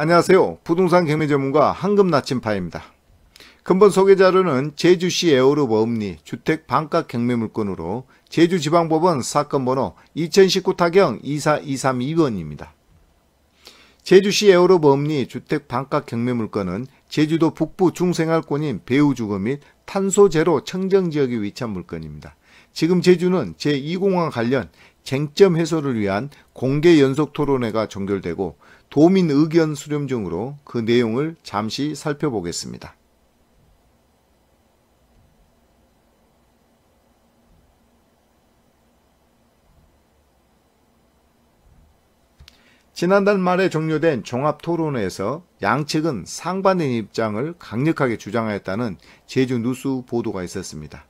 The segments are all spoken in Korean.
안녕하세요. 부동산 경매 전문가 황금나침파입니다 근본 소개 자료는 제주시 에어룹 어음리 주택 반값 경매 물건으로 제주지방법원 사건 번호 2019 타경 24232번입니다. 제주시 에어룹 어음리 주택 반값 경매 물건은 제주도 북부 중생활권인 배우주거 및 탄소 제로 청정 지역에 위치한 물건입니다. 지금 제주는 제2공항 관련 쟁점 해소를 위한 공개 연속 토론회가 종결되고 도민 의견 수렴 중으로 그 내용을 잠시 살펴보겠습니다. 지난달 말에 종료된 종합토론회에서 양측은 상반된 입장을 강력하게 주장하였다는 제주 누수 보도가 있었습니다.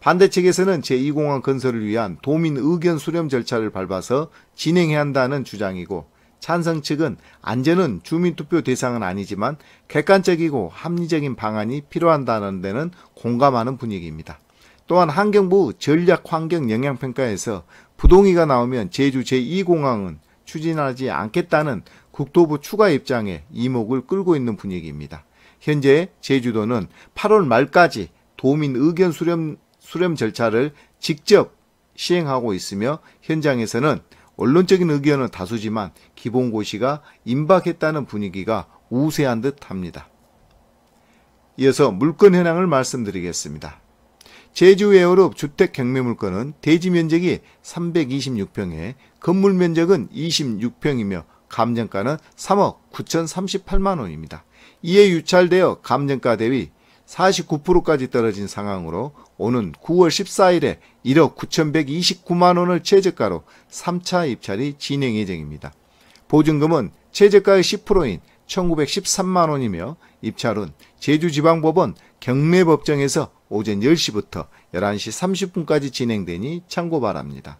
반대 측에서는 제2공항 건설을 위한 도민 의견 수렴 절차를 밟아서 진행해야 한다는 주장이고 찬성 측은 안전은 주민투표 대상은 아니지만 객관적이고 합리적인 방안이 필요한다는 데는 공감하는 분위기입니다. 또한 환경부 전략환경영향평가에서 부동의가 나오면 제주 제2공항은 추진하지 않겠다는 국토부 추가 입장에 이목을 끌고 있는 분위기입니다. 현재 제주도는 8월 말까지 도민 의견 수렴, 수렴 절차를 직접 시행하고 있으며 현장에서는 언론적인 의견은 다수지만 기본고시가 임박했다는 분위기가 우세한 듯 합니다. 이어서 물건 현황을 말씀드리겠습니다. 제주 에어롭 주택 경매 물건은 대지 면적이 326평에 건물 면적은 26평이며 감정가는 3억 9,038만원입니다. 이에 유찰되어 감정가 대비 49%까지 떨어진 상황으로 오는 9월 14일에 1억 9,129만 원을 최저가로 3차 입찰이 진행 예정입니다. 보증금은 최저가의 10%인 1,913만 원이며 입찰은 제주지방법원 경매법정에서 오전 10시부터 11시 30분까지 진행되니 참고 바랍니다.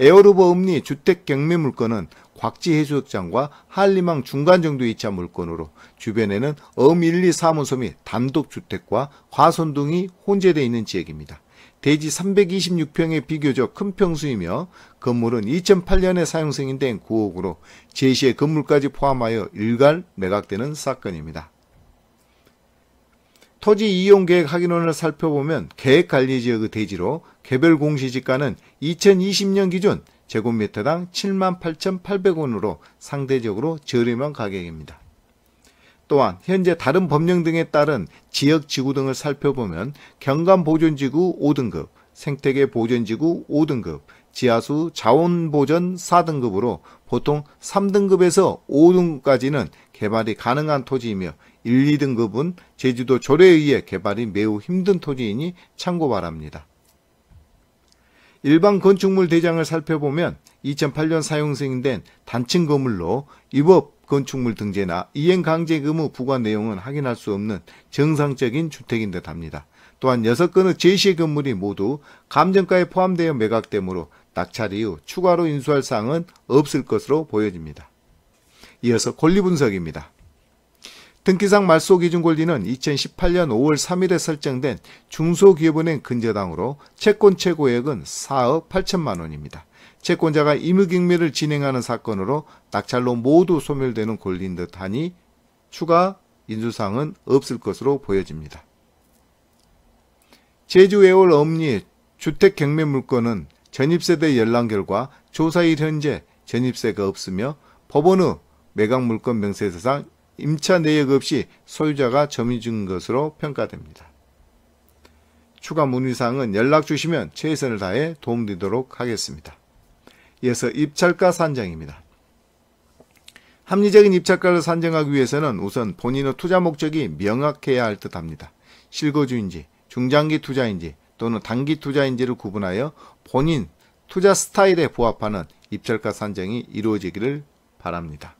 에어로버 읍리 주택 경매 물건은 곽지 해수욕장과 한림항 중간 정도 위치한 물건으로 주변에는 엄 1, 2 사무소 및 단독 주택과 과선 등이 혼재되어 있는 지역입니다. 대지 3 2 6평에 비교적 큰 평수이며 건물은 2008년에 사용 승인된 9억으로 제시의 건물까지 포함하여 일괄 매각되는 사건입니다. 토지 이용 계획 확인원을 살펴보면 계획관리지역의 대지로 개별 공시지가는 2020년 기준 제곱미터당 78,800원으로 상대적으로 저렴한 가격입니다. 또한 현재 다른 법령 등에 따른 지역 지구 등을 살펴보면 경감 보존지구 5등급, 생태계 보존지구 5등급, 지하수 자원보전 4등급으로 보통 3등급에서 5등급까지는 개발이 가능한 토지이며 1, 2등급은 제주도 조례에 의해 개발이 매우 힘든 토지이니 참고 바랍니다. 일반 건축물 대장을 살펴보면 2008년 사용승인된 단층 건물로 입업 건축물 등재나 이행 강제 의무 부과 내용은 확인할 수 없는 정상적인 주택인 듯 합니다. 또한 6건의 제시 건물이 모두 감정가에 포함되어 매각되므로 낙찰 이후 추가로 인수할 사항은 없을 것으로 보여집니다. 이어서 권리 분석입니다. 등기상 말소 기준 권리는 2018년 5월 3일에 설정된 중소기업은행 근저당으로 채권 최고액은 4억 8천만 원입니다. 채권자가 임의경매를 진행하는 사건으로 낙찰로 모두 소멸되는 권리인 듯하니 추가 인수상은 없을 것으로 보여집니다. 제주 애월 엄리 주택 경매 물건은 전입세대 열람 결과 조사일 현재 전입세가 없으며 법원의 매각 물건 명세서상 임차 내역 없이 소유자가 점유준 것으로 평가됩니다. 추가 문의사항은 연락 주시면 최선을 다해 도움드리도록 하겠습니다. 이어서 입찰가 산정입니다. 합리적인 입찰가를 산정하기 위해서는 우선 본인의 투자 목적이 명확해야 할 듯합니다. 실거주인지, 중장기 투자인지 또는 단기 투자인지를 구분하여 본인 투자 스타일에 부합하는 입찰가 산정이 이루어지기를 바랍니다.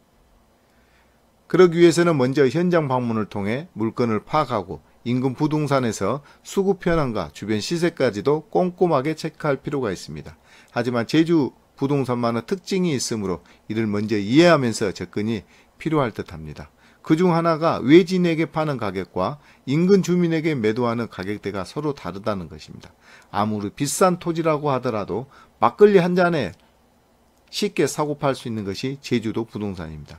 그러기 위해서는 먼저 현장 방문을 통해 물건을 파악하고 인근 부동산에서 수급 현황과 주변 시세까지도 꼼꼼하게 체크할 필요가 있습니다. 하지만 제주 부동산만의 특징이 있으므로 이를 먼저 이해하면서 접근이 필요할 듯합니다. 그 중 하나가 외진에게 파는 가격과 인근 주민에게 매도하는 가격대가 서로 다르다는 것입니다. 아무리 비싼 토지라고 하더라도 막걸리 한 잔에 쉽게 사고 팔 수 있는 것이 제주도 부동산입니다.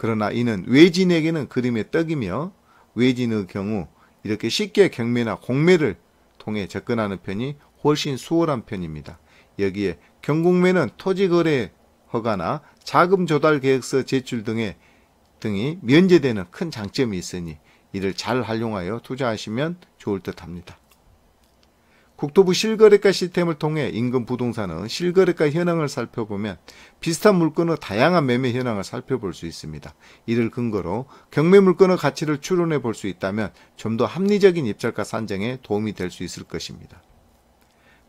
그러나 이는 외진에게는 그림의 떡이며 외진의 경우 이렇게 쉽게 경매나 공매를 통해 접근하는 편이 훨씬 수월한 편입니다. 여기에 경공매는 토지거래 허가나 자금 조달 계획서 제출 등의 등이 면제되는 큰 장점이 있으니 이를 잘 활용하여 투자하시면 좋을 듯 합니다. 국토부 실거래가 시스템을 통해 임금 부동산은 실거래가 현황을 살펴보면 비슷한 물건의 다양한 매매 현황을 살펴볼 수 있습니다. 이를 근거로 경매 물건의 가치를 추론해 볼 수 있다면 좀 더 합리적인 입찰가 산정에 도움이 될 수 있을 것입니다.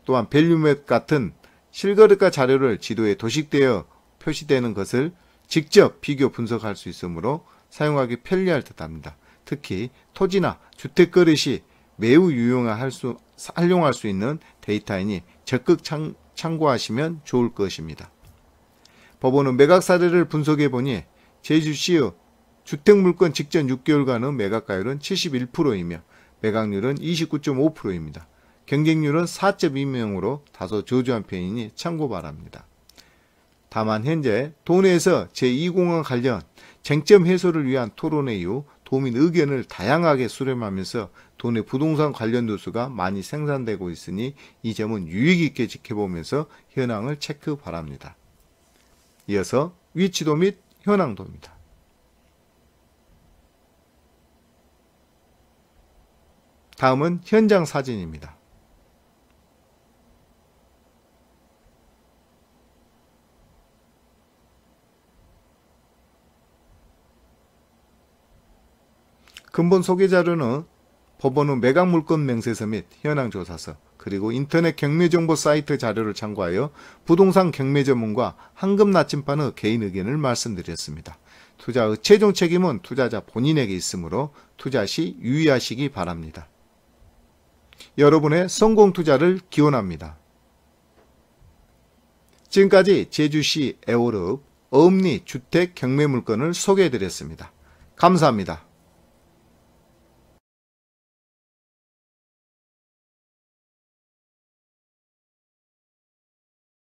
또한 밸류맵 같은 실거래가 자료를 지도에 도식되어 표시되는 것을 직접 비교 분석할 수 있으므로 사용하기 편리할 듯합니다. 특히 토지나 주택거래 시 매우 유용할 수 활용할 수 있는 데이터이니 적극 참, 참고하시면 좋을 것입니다. 법원은 매각 사례를 분석해 보니 제주시의 주택물건 직전 6개월간의 매각가율은 71%이며 매각률은 29.5%입니다. 경쟁률은 4.2명으로 다소 저조한 편이니 참고 바랍니다. 다만 현재 도내에서 제2공항 관련 쟁점 해소를 위한 토론회 이후 도민 의견을 다양하게 수렴하면서 돈의 부동산 관련 뉴스가 많이 생산되고 있으니 이 점은 유익있게 지켜보면서 현황을 체크 바랍니다. 이어서 위치도 및 현황도입니다. 다음은 현장 사진입니다. 근본 소개 자료는 법원 의 매각 물건 맹세서 및 현황 조사서 그리고 인터넷 경매 정보 사이트 자료를 참고하여 부동산 경매 전문가 황금 나침반의 개인 의견을 말씀드렸습니다. 투자의 최종 책임은 투자자 본인에게 있으므로 투자 시 유의하시기 바랍니다. 여러분의 성공 투자를 기원합니다. 지금까지 제주시 애르읍 어음리 주택 경매 물건을 소개해드렸습니다. 감사합니다.